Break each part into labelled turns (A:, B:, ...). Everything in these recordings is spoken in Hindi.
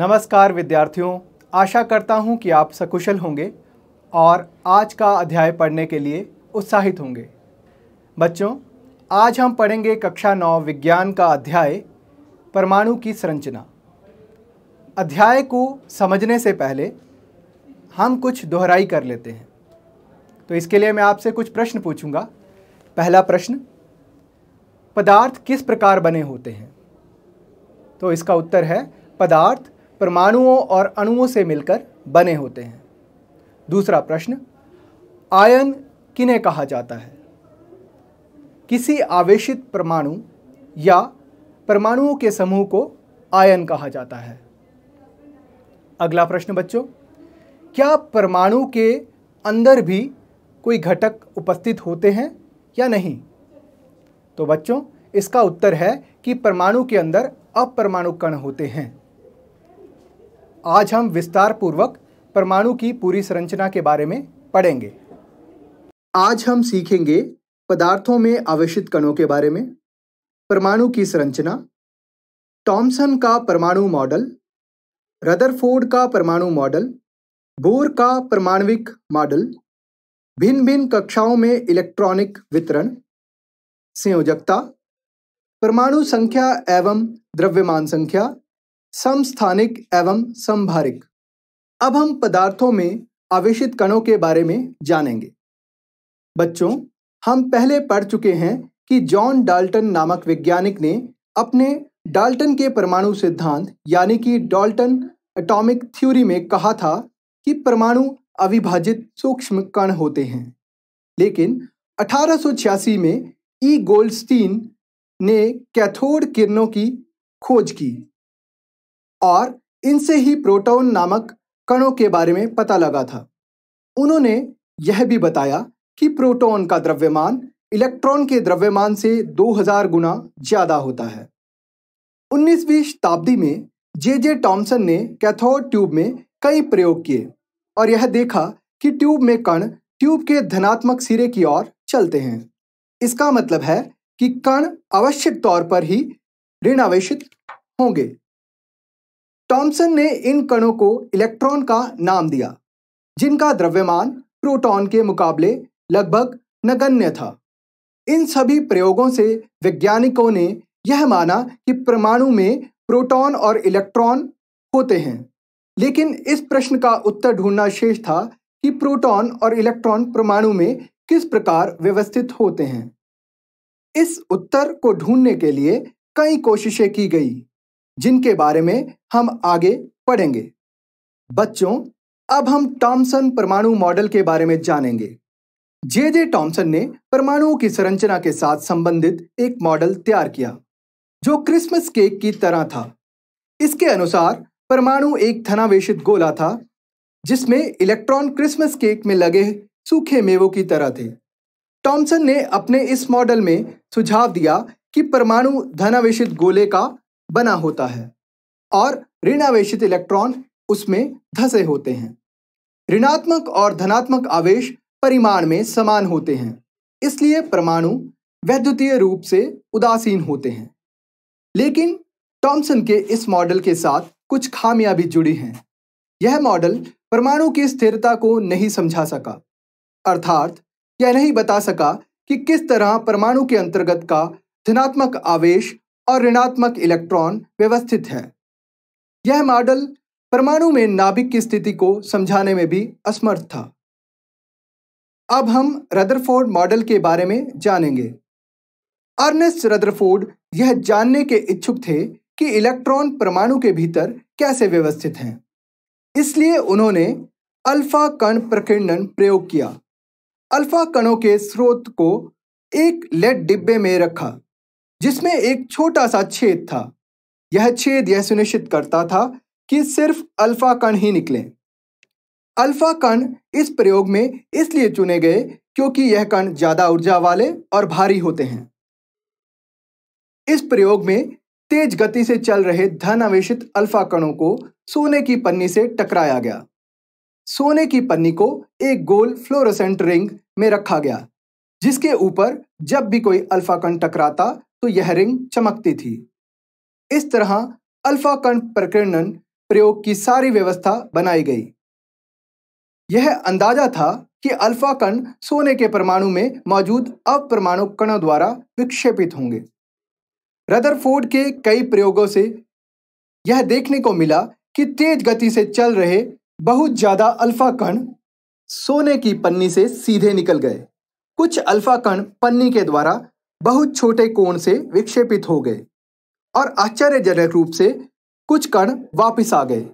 A: नमस्कार विद्यार्थियों आशा करता हूं कि आप सकुशल होंगे और आज का अध्याय पढ़ने के लिए उत्साहित होंगे बच्चों आज हम पढ़ेंगे कक्षा नौ विज्ञान का अध्याय परमाणु की संरचना अध्याय को समझने से पहले हम कुछ दोहराई कर लेते हैं तो इसके लिए मैं आपसे कुछ प्रश्न पूछूंगा पहला प्रश्न पदार्थ किस प्रकार बने होते हैं तो इसका उत्तर है पदार्थ परमाणुओं और अणुओं से मिलकर बने होते हैं दूसरा प्रश्न आयन किन्हें कहा जाता है किसी आवेशित परमाणु या परमाणुओं के समूह को आयन कहा जाता है अगला प्रश्न बच्चों क्या परमाणु के अंदर भी कोई घटक उपस्थित होते हैं या नहीं तो बच्चों इसका उत्तर है कि परमाणु के अंदर अपरमाणु कण होते हैं आज हम विस्तार पूर्वक परमाणु की पूरी संरचना के बारे में पढ़ेंगे आज हम सीखेंगे पदार्थों में आवेशित कणों के बारे में परमाणु की संरचना टॉमसन का परमाणु मॉडल रदरफोर्ड का परमाणु मॉडल बोर का परमाणविक मॉडल भिन्न भिन्न कक्षाओं में इलेक्ट्रॉनिक वितरण संयोजकता परमाणु संख्या एवं द्रव्यमान संख्या समस्थानिक एवं संभारिक अब हम पदार्थों में आवेशित कणों के बारे में जानेंगे बच्चों हम पहले पढ़ चुके हैं कि जॉन डाल्टन नामक वैज्ञानिक ने अपने डाल्टन के परमाणु सिद्धांत यानी कि डाल्टन एटॉमिक थ्योरी में कहा था कि परमाणु अविभाजित सूक्ष्म कण होते हैं लेकिन अठारह में ई गोल्डस्टीन ने कैथोड किरणों की खोज की और इनसे ही प्रोटोन नामक कणों के बारे में पता लगा था उन्होंने यह भी बताया कि प्रोटॉन का द्रव्यमान इलेक्ट्रॉन के द्रव्यमान से 2000 गुना ज्यादा होता है 19वीं शताब्दी में जे जे टॉमसन ने कैथोड ट्यूब में कई प्रयोग किए और यह देखा कि ट्यूब में कण ट्यूब के धनात्मक सिरे की ओर चलते हैं इसका मतलब है कि कण आवश्यक तौर पर ही ऋण आवेश होंगे टॉमसन ने इन कणों को इलेक्ट्रॉन का नाम दिया जिनका द्रव्यमान प्रोटॉन के मुकाबले लगभग नगण्य था इन सभी प्रयोगों से वैज्ञानिकों ने यह माना कि परमाणु में प्रोटॉन और इलेक्ट्रॉन होते हैं लेकिन इस प्रश्न का उत्तर ढूंढना शेष था कि प्रोटॉन और इलेक्ट्रॉन परमाणु में किस प्रकार व्यवस्थित होते हैं इस उत्तर को ढूंढने के लिए कई कोशिशें की गई जिनके बारे में हम आगे पढ़ेंगे बच्चों अब हम टॉमसन परमाणु मॉडल के बारे में जानेंगे जे जे टॉमसन ने परमाणुओं की संरचना के साथ संबंधित एक मॉडल तैयार किया जो क्रिसमस केक की तरह था इसके अनुसार परमाणु एक धनावेशित गोला था जिसमें इलेक्ट्रॉन क्रिसमस केक में लगे सूखे मेवों की तरह थे टॉमसन ने अपने इस मॉडल में सुझाव दिया कि परमाणु धनावेशित गोले का बना होता है और ऋण आवेश इलेक्ट्रॉन उसमें धसे होते हैं ऋणात्मक और धनात्मक आवेश परिमाण में समान होते हैं इसलिए परमाणु वैद्युतीय रूप से उदासीन होते हैं लेकिन टॉमसन के इस मॉडल के साथ कुछ खामियां भी जुड़ी हैं यह मॉडल परमाणु की स्थिरता को नहीं समझा सका अर्थात यह नहीं बता सका कि किस तरह परमाणु के अंतर्गत का धनात्मक आवेश और ऋणात्मक इलेक्ट्रॉन व्यवस्थित है यह मॉडल परमाणु में नाभिक की स्थिति को समझाने में भी असमर्थ था अब हम रदरफोर्ड मॉडल के बारे में जानेंगे अर्नेस्ट रदरफोर्ड यह जानने के इच्छुक थे कि इलेक्ट्रॉन परमाणु के भीतर कैसे व्यवस्थित हैं इसलिए उन्होंने अल्फा कण प्रकीर्णन प्रयोग किया अल्फा कणों के स्रोत को एक लेड डिब्बे में रखा जिसमें एक छोटा सा छेद था यह छेद यह सुनिश्चित करता था कि सिर्फ अल्फा कण ही निकले अल्फा कण इस प्रयोग में इसलिए चुने गए क्योंकि यह कण ज्यादा ऊर्जा वाले और भारी होते हैं इस प्रयोग में तेज गति से चल रहे धन आवेशित अल्फा कणों को सोने की पन्नी से टकराया गया सोने की पन्नी को एक गोल फ्लोरोसेंट रिंग में रखा गया जिसके ऊपर जब भी कोई अल्फा कण टकराता तो यह रिंग चमकती थी इस तरह अल्फा कण प्रकर्णन प्रयोग की सारी व्यवस्था बनाई गई यह अंदाजा था कि अल्फा कण सोने के परमाणु में मौजूद अप्रमाणु कणों द्वारा विक्षेपित होंगे रदरफोर्ड के कई प्रयोगों से यह देखने को मिला कि तेज गति से चल रहे बहुत ज़्यादा अल्फा कण सोने की पन्नी से सीधे निकल गए कुछ अल्फा कण पन्नी के द्वारा बहुत छोटे कोण से विक्षेपित हो गए और आश्चर्यजनक रूप से कुछ कण वापस आ गए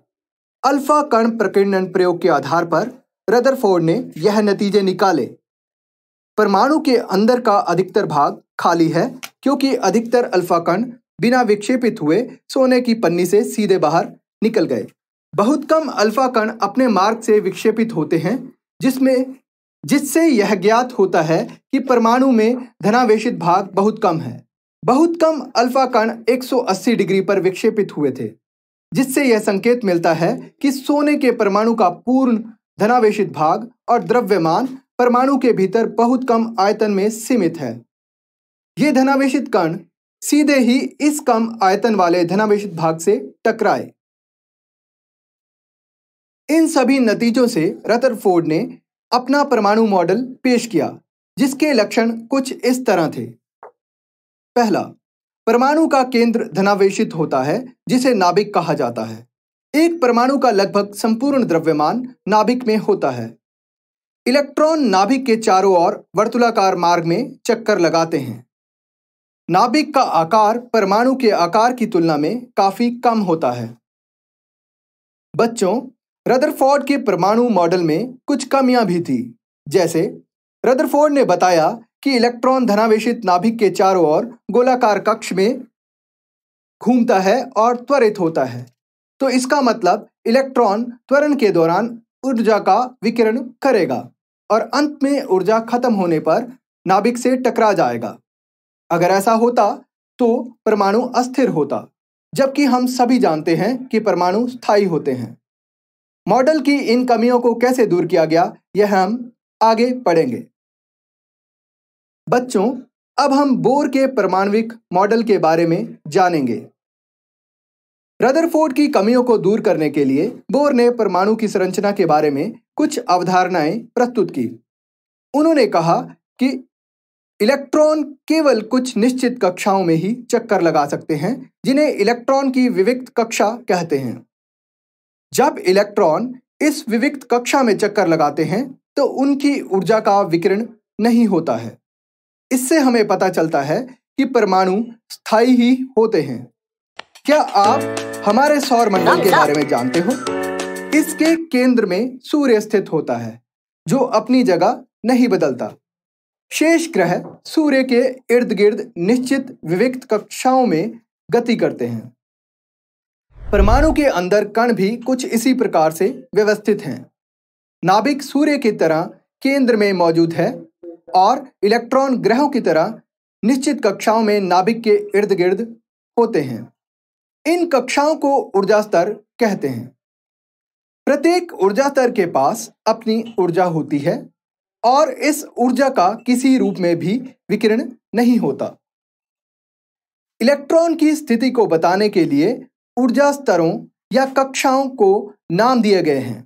A: अल्फा कण प्रकीर्णन प्रयोग के आधार पर रदरफोर्ड ने यह नतीजे निकाले परमाणु के अंदर का अधिकतर भाग खाली है क्योंकि अधिकतर अल्फा कण बिना विक्षेपित हुए सोने की पन्नी से सीधे बाहर निकल गए बहुत कम अल्फा कण अपने मार्ग से विक्षेपित होते हैं जिसमें जिससे यह ज्ञात होता है कि परमाणु में धनावेशित भाग बहुत कम है बहुत कम अल्फा कण 180 डिग्री पर विक्षेपित हुए थे जिससे यह संकेत मिलता है कि सोने के परमाणु का पूर्ण धनावेशित भाग और द्रव्यमान परमाणु के भीतर बहुत कम आयतन में सीमित है ये धनावेशित कण सीधे ही इस कम आयतन वाले धनावेशित भाग से टकराए इन सभी नतीजों से रतरफोर्ड ने अपना परमाणु मॉडल पेश किया जिसके लक्षण कुछ इस तरह थे पहला परमाणु का केंद्र धनावेशित होता है जिसे नाभिक कहा जाता है एक परमाणु का लगभग संपूर्ण द्रव्यमान नाभिक में होता है इलेक्ट्रॉन नाभिक के चारों ओर वर्तुलाकार मार्ग में चक्कर लगाते हैं नाभिक का आकार परमाणु के आकार की तुलना में काफी कम होता है बच्चों रदरफोर्ड के परमाणु मॉडल में कुछ कमियां भी थी जैसे रदरफोर्ड ने बताया कि इलेक्ट्रॉन धनावेशित नाभिक के चारों ओर गोलाकार कक्ष में घूमता है और त्वरित होता है तो इसका मतलब इलेक्ट्रॉन त्वरण के दौरान ऊर्जा का विकिरण करेगा और अंत में ऊर्जा खत्म होने पर नाभिक से टकरा जाएगा अगर ऐसा होता तो परमाणु अस्थिर होता जबकि हम सभी जानते हैं कि परमाणु स्थायी होते हैं मॉडल की इन कमियों को कैसे दूर किया गया यह हम आगे पढ़ेंगे बच्चों अब हम बोर के परमाणविक मॉडल के बारे में जानेंगे रदरफोर्ड की कमियों को दूर करने के लिए बोर ने परमाणु की संरचना के बारे में कुछ अवधारणाएं प्रस्तुत की उन्होंने कहा कि इलेक्ट्रॉन केवल कुछ निश्चित कक्षाओं में ही चक्कर लगा सकते हैं जिन्हें इलेक्ट्रॉन की विविक्त कक्षा कहते हैं जब इलेक्ट्रॉन इस विविक्त कक्षा में चक्कर लगाते हैं तो उनकी ऊर्जा का विकिरण नहीं होता है इससे हमें पता चलता है कि परमाणु स्थायी ही होते हैं क्या आप हमारे सौर मंडल के बारे में जानते हो इसके केंद्र में सूर्य स्थित होता है जो अपनी जगह नहीं बदलता शेष ग्रह सूर्य के इर्द गिर्द निश्चित विविक्त कक्षाओं में गति करते हैं परमाणु के अंदर कण भी कुछ इसी प्रकार से व्यवस्थित हैं नाभिक सूर्य की तरह केंद्र में मौजूद है और इलेक्ट्रॉन ग्रहों की तरह निश्चित कक्षाओं में नाभिक के इर्द गिर्द होते हैं इन कक्षाओं को ऊर्जा स्तर कहते हैं प्रत्येक ऊर्जा स्तर के पास अपनी ऊर्जा होती है और इस ऊर्जा का किसी रूप में भी विकिरण नहीं होता इलेक्ट्रॉन की स्थिति को बताने के लिए ऊर्जा स्तरों या कक्षाओं को नाम दिए गए हैं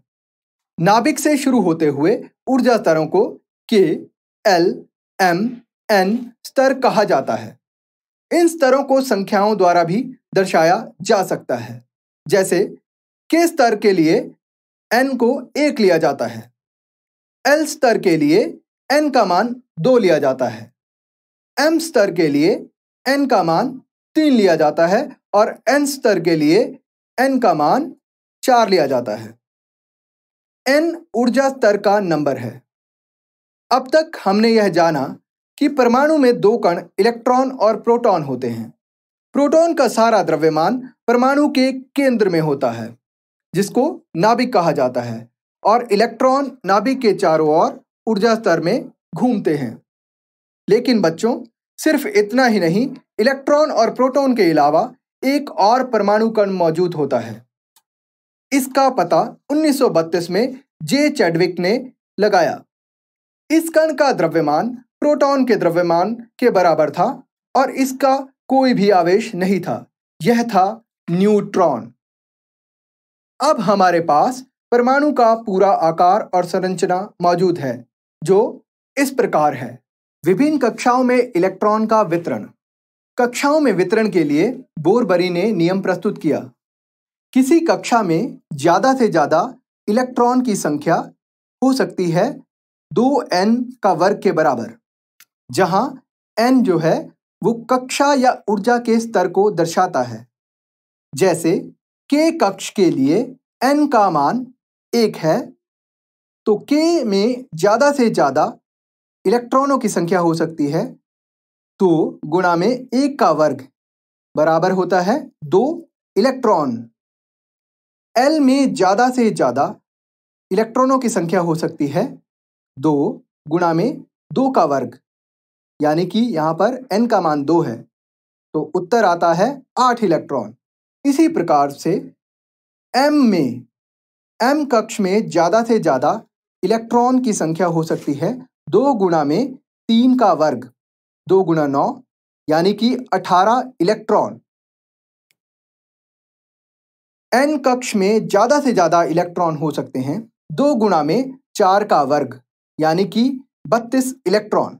A: नाभिक से शुरू होते हुए ऊर्जा स्तरों को के एल एम एन स्तर कहा जाता है इन स्तरों को संख्याओं द्वारा भी दर्शाया जा सकता है जैसे के स्तर के लिए एन को एक लिया जाता है एल स्तर के लिए एन का मान दो लिया जाता है एम स्तर के लिए एन का मान तीन लिया जाता है और एन स्तर के लिए एन का मान चार लिया जाता है एन ऊर्जा स्तर का नंबर है अब तक हमने यह जाना कि परमाणु में दो कण इलेक्ट्रॉन और प्रोटॉन होते हैं प्रोटॉन का सारा द्रव्यमान परमाणु के केंद्र में होता है जिसको नाभिक कहा जाता है और इलेक्ट्रॉन नाभिक के चारों ओर ऊर्जा स्तर में घूमते हैं लेकिन बच्चों सिर्फ इतना ही नहीं इलेक्ट्रॉन और प्रोटॉन के अलावा एक और परमाणु कण मौजूद होता है इसका पता 1932 में जे चैडविक ने लगाया इस कण का द्रव्यमान प्रोटॉन के द्रव्यमान के बराबर था और इसका कोई भी आवेश नहीं था यह था न्यूट्रॉन अब हमारे पास परमाणु का पूरा आकार और संरचना मौजूद है जो इस प्रकार है विभिन्न कक्षाओं में इलेक्ट्रॉन का वितरण कक्षाओं में वितरण के लिए बोरबरी ने नियम प्रस्तुत किया किसी कक्षा में ज़्यादा से ज़्यादा इलेक्ट्रॉन की संख्या हो सकती है दो एन का वर्ग के बराबर जहां एन जो है वो कक्षा या ऊर्जा के स्तर को दर्शाता है जैसे के कक्ष के लिए एन का मान एक है तो के में ज़्यादा से ज़्यादा इलेक्ट्रॉनों की संख्या हो सकती है तो गुणा में एक का वर्ग बराबर होता है दो इलेक्ट्रॉन एल में ज़्यादा से ज़्यादा इलेक्ट्रॉनों की संख्या हो सकती है दो गुणा में दो का वर्ग यानी कि यहां पर एन का मान दो है तो उत्तर आता है आठ इलेक्ट्रॉन इसी प्रकार से एम में एम कक्ष में ज़्यादा से ज़्यादा इलेक्ट्रॉन की संख्या हो सकती है दो गुणा में तीन का वर्ग दो गुणा नौ यानी कि अठारह इलेक्ट्रॉन एन कक्ष में ज़्यादा से ज़्यादा इलेक्ट्रॉन हो सकते हैं दो गुणा में चार का वर्ग यानी कि बत्तीस इलेक्ट्रॉन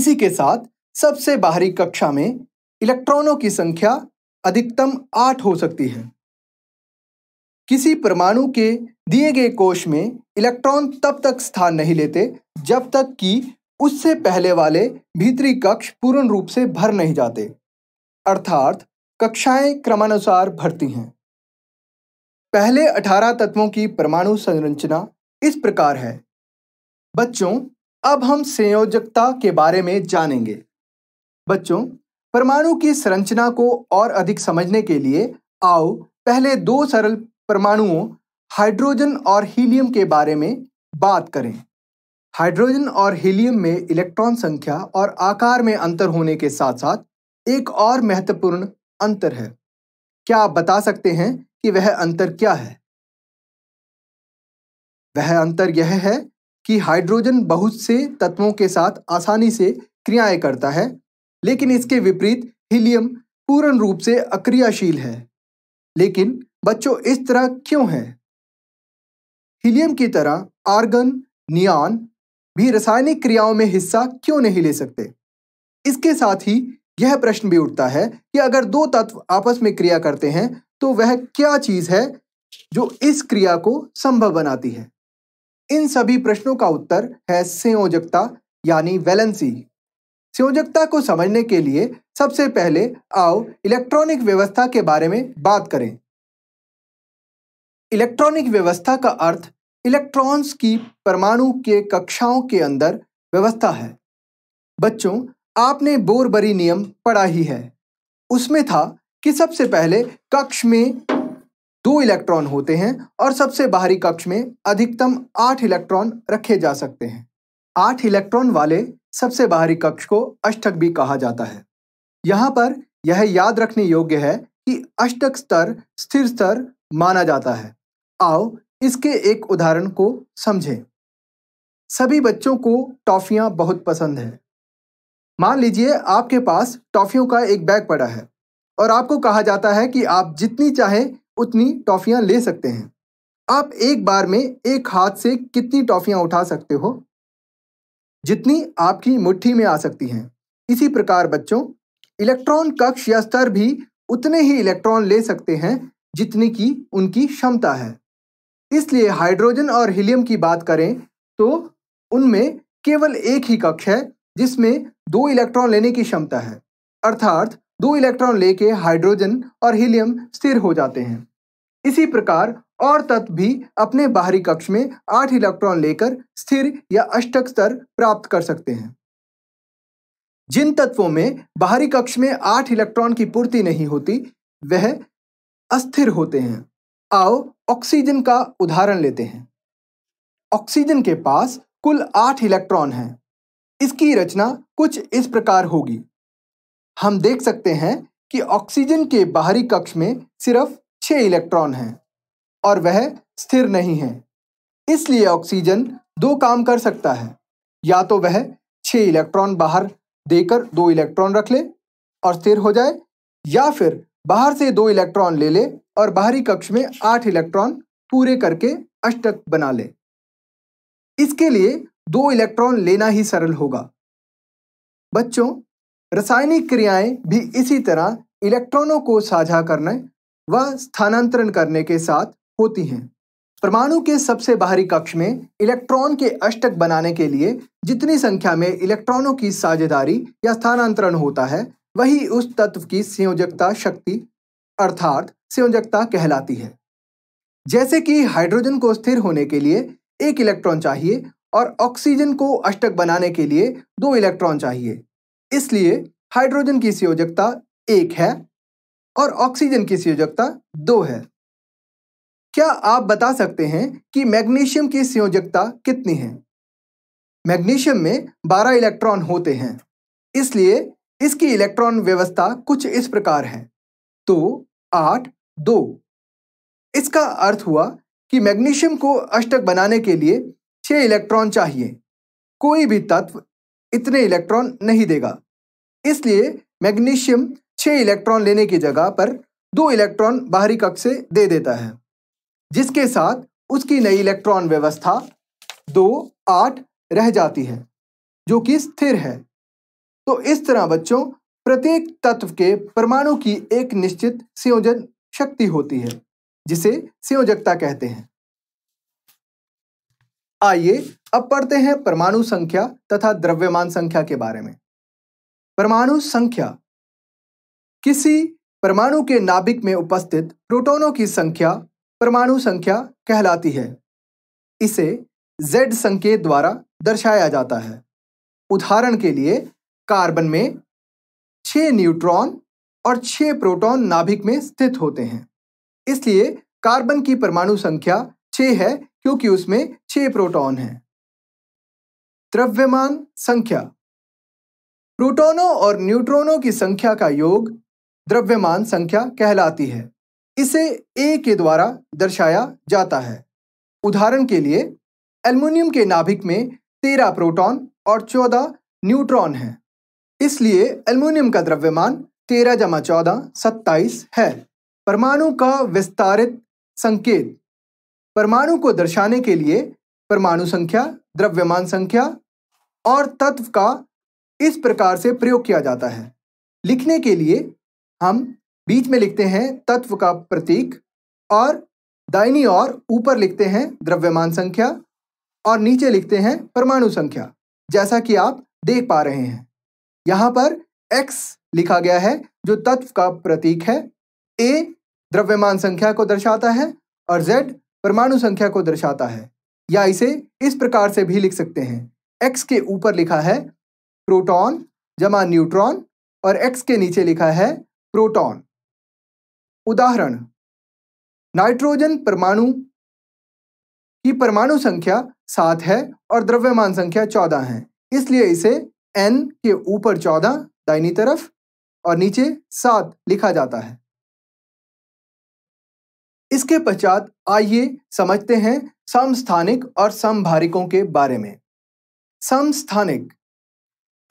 A: इसी के साथ सबसे बाहरी कक्षा में इलेक्ट्रॉनों की संख्या अधिकतम आठ हो सकती है किसी परमाणु के दिए गए कोश में इलेक्ट्रॉन तब तक स्थान नहीं लेते जब तक कि उससे पहले वाले भीतरी कक्ष पूर्ण रूप से भर नहीं जाते अर्थात कक्षाएं क्रमानुसार भरती हैं पहले अठारह तत्वों की परमाणु संरचना इस प्रकार है बच्चों अब हम संयोजकता के बारे में जानेंगे बच्चों परमाणु की संरचना को और अधिक समझने के लिए आओ पहले दो सरल परमाणुओं हाइड्रोजन और हीलियम के बारे में बात करें हाइड्रोजन और हीलियम में इलेक्ट्रॉन संख्या और आकार में अंतर होने के साथ साथ एक और महत्वपूर्ण अंतर है क्या आप बता सकते हैं कि वह अंतर क्या है वह अंतर यह है कि हाइड्रोजन बहुत से तत्वों के साथ आसानी से क्रियाएं करता है लेकिन इसके विपरीत हीलियम पूर्ण रूप से अक्रियाशील है लेकिन बच्चों इस तरह क्यों है हीलियम की तरह आर्गन नियान भी रासायनिक क्रियाओं में हिस्सा क्यों नहीं ले सकते इसके साथ ही यह प्रश्न भी उठता है कि अगर दो तत्व आपस में क्रिया करते हैं तो वह क्या चीज है जो इस क्रिया को संभव बनाती है इन सभी प्रश्नों का उत्तर है संयोजकता यानी वैलेंसी संयोजकता को समझने के लिए सबसे पहले आओ इलेक्ट्रॉनिक व्यवस्था के बारे में बात करें इलेक्ट्रॉनिक व्यवस्था का अर्थ इलेक्ट्रॉन्स की परमाणु के कक्षाओं के अंदर व्यवस्था है बच्चों आपने बोरबरी नियम पढ़ा ही है उसमें था कि सबसे पहले कक्ष में दो इलेक्ट्रॉन होते हैं और सबसे बाहरी कक्ष में अधिकतम आठ इलेक्ट्रॉन रखे जा सकते हैं आठ इलेक्ट्रॉन वाले सबसे बाहरी कक्ष को अष्टक भी कहा जाता है यहाँ पर यह याद रखने योग्य है कि अष्टक स्तर स्थिर स्तर माना जाता है आओ इसके एक उदाहरण को समझें सभी बच्चों को टॉफ़ियाँ बहुत पसंद हैं मान लीजिए आपके पास टॉफ़ियों का एक बैग पड़ा है और आपको कहा जाता है कि आप जितनी चाहें उतनी टॉफ़ियाँ ले सकते हैं आप एक बार में एक हाथ से कितनी टॉफ़ियाँ उठा सकते हो जितनी आपकी मुट्ठी में आ सकती हैं इसी प्रकार बच्चों इलेक्ट्रॉन कक्ष या स्तर भी उतने ही इलेक्ट्रॉन ले सकते हैं जितने की उनकी क्षमता है इसलिए हाइड्रोजन और हीलियम की बात करें तो उनमें केवल एक ही कक्ष है जिसमें दो इलेक्ट्रॉन लेने की क्षमता है अर्थात दो इलेक्ट्रॉन लेके हाइड्रोजन और हीलियम स्थिर हो जाते हैं इसी प्रकार और तत्व भी अपने बाहरी कक्ष में आठ इलेक्ट्रॉन लेकर स्थिर या अष्टक स्तर प्राप्त कर सकते हैं जिन तत्वों में बाहरी कक्ष में आठ इलेक्ट्रॉन की पूर्ति नहीं होती वह अस्थिर होते हैं आओ ऑक्सीजन का उदाहरण लेते हैं ऑक्सीजन के पास कुल आठ इलेक्ट्रॉन हैं इसकी रचना कुछ इस प्रकार होगी हम देख सकते हैं कि ऑक्सीजन के बाहरी कक्ष में सिर्फ छह इलेक्ट्रॉन हैं और वह स्थिर नहीं है इसलिए ऑक्सीजन दो काम कर सकता है या तो वह छह इलेक्ट्रॉन बाहर देकर दो इलेक्ट्रॉन रख ले और स्थिर हो जाए या फिर बाहर से दो इलेक्ट्रॉन ले ले और बाहरी कक्ष में आठ इलेक्ट्रॉन पूरे करके अष्टक बना ले इसके लिए दो इलेक्ट्रॉन लेना ही सरल होगा बच्चों रासायनिक क्रियाएं भी इसी तरह इलेक्ट्रॉनों को साझा करने व स्थानांतरण करने के साथ होती हैं परमाणु के सबसे बाहरी कक्ष में इलेक्ट्रॉन के अष्टक बनाने के लिए जितनी संख्या में इलेक्ट्रॉनों की साझेदारी या स्थानांतरण होता है वही उस तत्व की संयोजकता शक्ति अर्थात संयोजकता कहलाती है जैसे कि हाइड्रोजन को स्थिर होने के लिए एक इलेक्ट्रॉन चाहिए और ऑक्सीजन को अष्टक बनाने के लिए दो इलेक्ट्रॉन चाहिए इसलिए हाइड्रोजन की संयोजकता एक है और ऑक्सीजन की संयोजकता दो है क्या आप बता सकते हैं कि मैग्नीशियम की संयोजकता कितनी है मैग्नीशियम में 12 इलेक्ट्रॉन होते हैं इसलिए इसकी इलेक्ट्रॉन व्यवस्था कुछ इस प्रकार है तो आठ दो इसका अर्थ हुआ कि मैग्नीशियम को अष्टक बनाने के लिए छह इलेक्ट्रॉन चाहिए कोई भी तत्व इतने इलेक्ट्रॉन नहीं देगा इसलिए मैग्नीशियम छह इलेक्ट्रॉन लेने की जगह पर दो इलेक्ट्रॉन बाहरी कक्ष से दे देता है जिसके साथ उसकी नई इलेक्ट्रॉन व्यवस्था दो आठ रह जाती है जो कि स्थिर है तो इस तरह बच्चों प्रत्येक तत्व के परमाणु की एक निश्चित संयोजन शक्ति होती है जिसे संयोजकता कहते हैं आइए अब पढ़ते हैं परमाणु संख्या तथा द्रव्यमान संख्या के बारे में परमाणु संख्या किसी परमाणु के नाभिक में उपस्थित प्रोटोनों की संख्या परमाणु संख्या कहलाती है इसे Z संकेत द्वारा दर्शाया जाता है उदाहरण के लिए कार्बन में छ न्यूट्रॉन और छह प्रोटॉन नाभिक में स्थित होते हैं इसलिए कार्बन की परमाणु संख्या छह है क्योंकि उसमें छह प्रोटॉन हैं। द्रव्यमान संख्या प्रोटॉनों और न्यूट्रॉनों की संख्या का योग द्रव्यमान संख्या कहलाती है इसे ए के द्वारा दर्शाया जाता है उदाहरण के लिए एल्युमिनियम के नाभिक में तेरह प्रोटॉन और चौदह न्यूट्रॉन हैं इसलिए एल्युमिनियम का द्रव्यमान तेरह जमा चौदह सत्ताईस है परमाणु का विस्तारित संकेत परमाणु को दर्शाने के लिए परमाणु संख्या द्रव्यमान संख्या और तत्व का इस प्रकार से प्रयोग किया जाता है लिखने के लिए हम बीच में लिखते हैं तत्व का प्रतीक और दाहिनी और ऊपर लिखते हैं द्रव्यमान संख्या और नीचे लिखते हैं परमाणु संख्या जैसा कि आप देख पा रहे हैं यहाँ पर एक्स लिखा गया है जो तत्व का प्रतीक है ए द्रव्यमान संख्या को दर्शाता है और जेड परमाणु संख्या को दर्शाता है या इसे इस प्रकार से भी लिख सकते हैं एक्स के ऊपर लिखा है प्रोटॉन जमा न्यूट्रॉन और एक्स के नीचे लिखा है प्रोटॉन उदाहरण नाइट्रोजन परमाणु की परमाणु संख्या सात है और द्रव्यमान संख्या चौदह है इसलिए इसे एन के ऊपर चौदह दाहिनी तरफ और नीचे सात लिखा जाता है इसके पश्चात आइए समझते हैं समस्थानिक और समभारिकों के बारे में समस्थानिक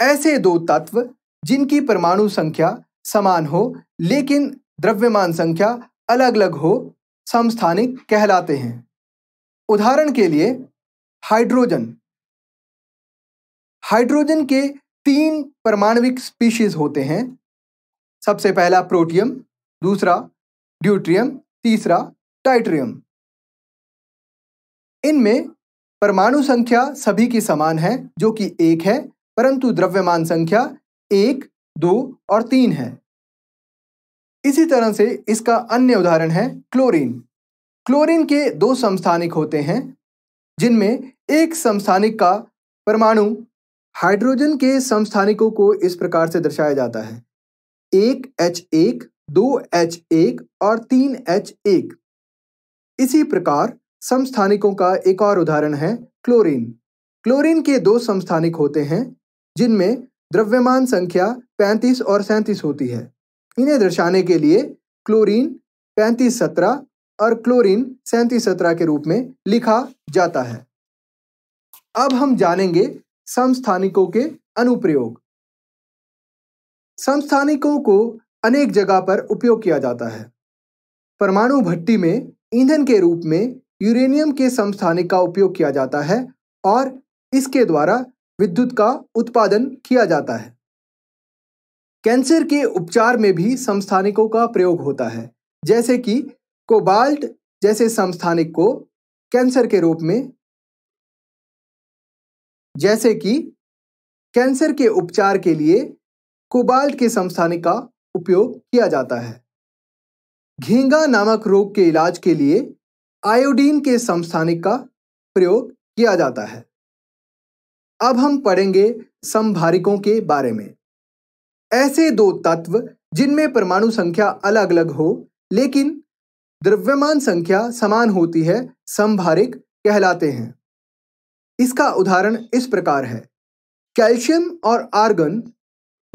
A: ऐसे दो तत्व जिनकी परमाणु संख्या समान हो लेकिन द्रव्यमान संख्या अलग अलग हो समस्थानिक कहलाते हैं उदाहरण के लिए हाइड्रोजन हाइड्रोजन के तीन परमाणविक स्पीशीज होते हैं सबसे पहला प्रोटियम दूसरा ड्यूट्रियम तीसरा टाइट्रियम इनमें परमाणु संख्या सभी की समान है जो कि एक है परंतु द्रव्यमान संख्या एक दो और तीन है इसी तरह से इसका अन्य उदाहरण है क्लोरीन क्लोरीन के दो समस्थानिक होते हैं जिनमें एक समस्थानिक का परमाणु हाइड्रोजन के समस्थानिकों को इस प्रकार से दर्शाया जाता है एक एच एक दो एच एक और तीन एच एक इसी प्रकार समस्थानिकों का एक और उदाहरण है क्लोरीन क्लोरीन के दो समस्थानिक होते हैं जिनमें द्रव्यमान संख्या 35 और 37 होती है इन्हें दर्शाने के लिए क्लोरीन पैंतीस सत्रह और क्लोरीन सैंतीस सत्रह के रूप में लिखा जाता है अब हम जानेंगे समस्थानिकों के अनुप्रयोग संस्थानिकों को अनेक जगह पर उपयोग किया जाता है परमाणु भट्टी में ईंधन के रूप में यूरेनियम के संस्थानिक का उपयोग किया जाता है और इसके द्वारा विद्युत का उत्पादन किया जाता है कैंसर के उपचार में भी संस्थानिकों का प्रयोग होता है जैसे कि कोबाल्ट जैसे संस्थानिक को कैंसर के रूप में जैसे कि कैंसर के उपचार के लिए कोबाल्ट के समस्थाने का उपयोग किया जाता है घेंगा नामक रोग के इलाज के लिए आयोडीन के समस्थानिक का प्रयोग किया जाता है अब हम पढ़ेंगे संभारिकों के बारे में ऐसे दो तत्व जिनमें परमाणु संख्या अलग अलग हो लेकिन द्रव्यमान संख्या समान होती है संभारिक कहलाते हैं इसका उदाहरण इस प्रकार है कैल्शियम और आर्गन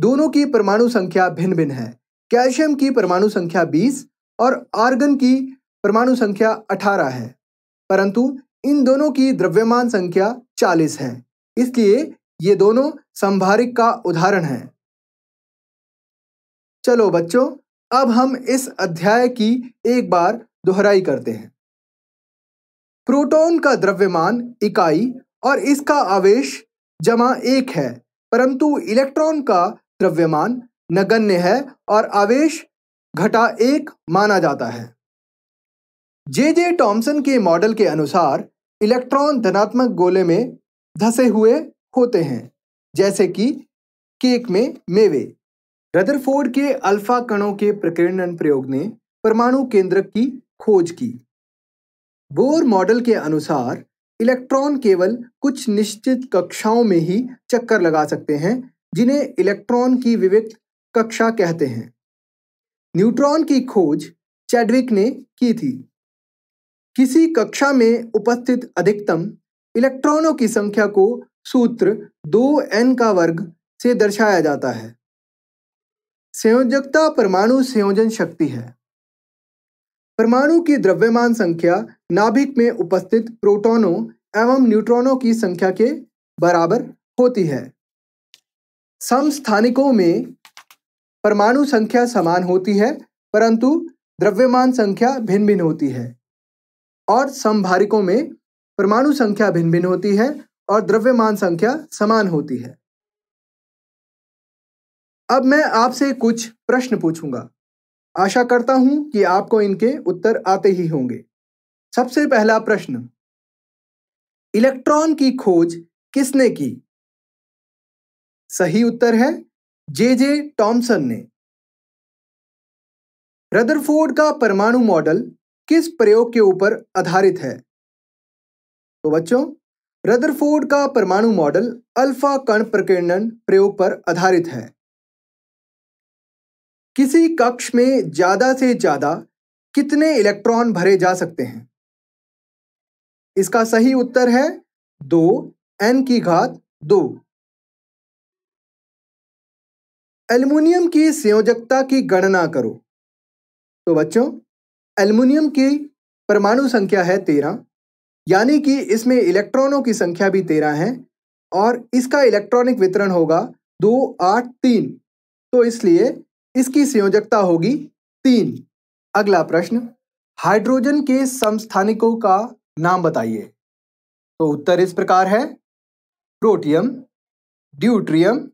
A: दोनों की परमाणु संख्या भिन्न भिन्न है कैल्शियम की परमाणु संख्या 20 और आर्गन की परमाणु संख्या 18 है परंतु इन दोनों की द्रव्यमान संख्या 40 है इसलिए ये दोनों संभारिक का उदाहरण है चलो बच्चों अब हम इस अध्याय की एक बार दोहराई करते हैं प्रोटॉन का द्रव्यमान इकाई और इसका आवेश जमा एक है परंतु इलेक्ट्रॉन का द्रव्यमान नगण्य है और आवेश घटा एक माना जाता है जे जे टॉम्सन के मॉडल के अनुसार इलेक्ट्रॉन धनात्मक गोले में धसे हुए होते हैं जैसे कि केक में मेवे रदरफोर्ड के अल्फा कणों के प्रकीर्णन प्रयोग ने परमाणु केंद्रक की खोज की बोर मॉडल के अनुसार इलेक्ट्रॉन केवल कुछ निश्चित कक्षाओं में ही चक्कर लगा सकते हैं जिन्हें इलेक्ट्रॉन की विविध कक्षा कहते हैं न्यूट्रॉन की खोज चैडविक ने की थी किसी कक्षा में उपस्थित अधिकतम इलेक्ट्रॉनों की संख्या को सूत्र दो एन का वर्ग से दर्शाया जाता है संयोजकता परमाणु संयोजन शक्ति है परमाणु की द्रव्यमान संख्या नाभिक में उपस्थित प्रोटॉनों एवं न्यूट्रॉनों की संख्या के बराबर होती है समस्थानिकों में परमाणु संख्या समान होती है परंतु द्रव्यमान संख्या भिन्न भिन्न होती है और संभारिकों में परमाणु संख्या भिन्न भिन्न होती है और द्रव्यमान संख्या समान होती है अब मैं आपसे कुछ प्रश्न पूछूंगा आशा करता हूं कि आपको इनके उत्तर आते ही होंगे सबसे पहला प्रश्न इलेक्ट्रॉन की खोज किसने की सही उत्तर है जे जे टॉमसन ने रदरफोर्ड का परमाणु मॉडल किस प्रयोग के ऊपर आधारित है तो बच्चों रदरफोर्ड का परमाणु मॉडल अल्फा कण प्रकीर्णन प्रयोग पर आधारित है किसी कक्ष में ज्यादा से ज्यादा कितने इलेक्ट्रॉन भरे जा सकते हैं इसका सही उत्तर है दो एन की घात दो एल्युमिनियम की संयोजकता की गणना करो तो बच्चों एल्युमिनियम की परमाणु संख्या है तेरह यानी कि इसमें इलेक्ट्रॉनों की संख्या भी तेरह है और इसका इलेक्ट्रॉनिक वितरण होगा दो आठ तीन तो इसलिए इसकी संयोजकता होगी तीन अगला प्रश्न हाइड्रोजन के समस्थानिकों का नाम बताइए तो उत्तर इस प्रकार है प्रोटियम ड्यूट्रियम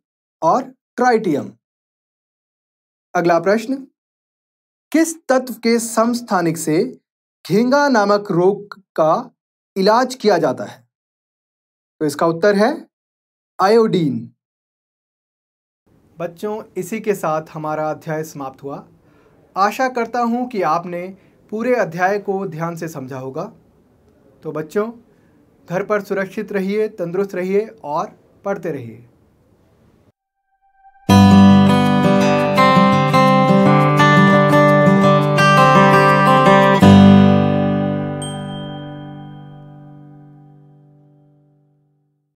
A: और ट्राइटियम अगला प्रश्न किस तत्व के समस्थानिक से घेंगा नामक रोग का इलाज किया जाता है तो इसका उत्तर है आयोडीन बच्चों इसी के साथ हमारा अध्याय समाप्त हुआ आशा करता हूं कि आपने पूरे अध्याय को ध्यान से समझा होगा तो बच्चों घर पर सुरक्षित रहिए तंदुरुस्त रहिए और पढ़ते रहिए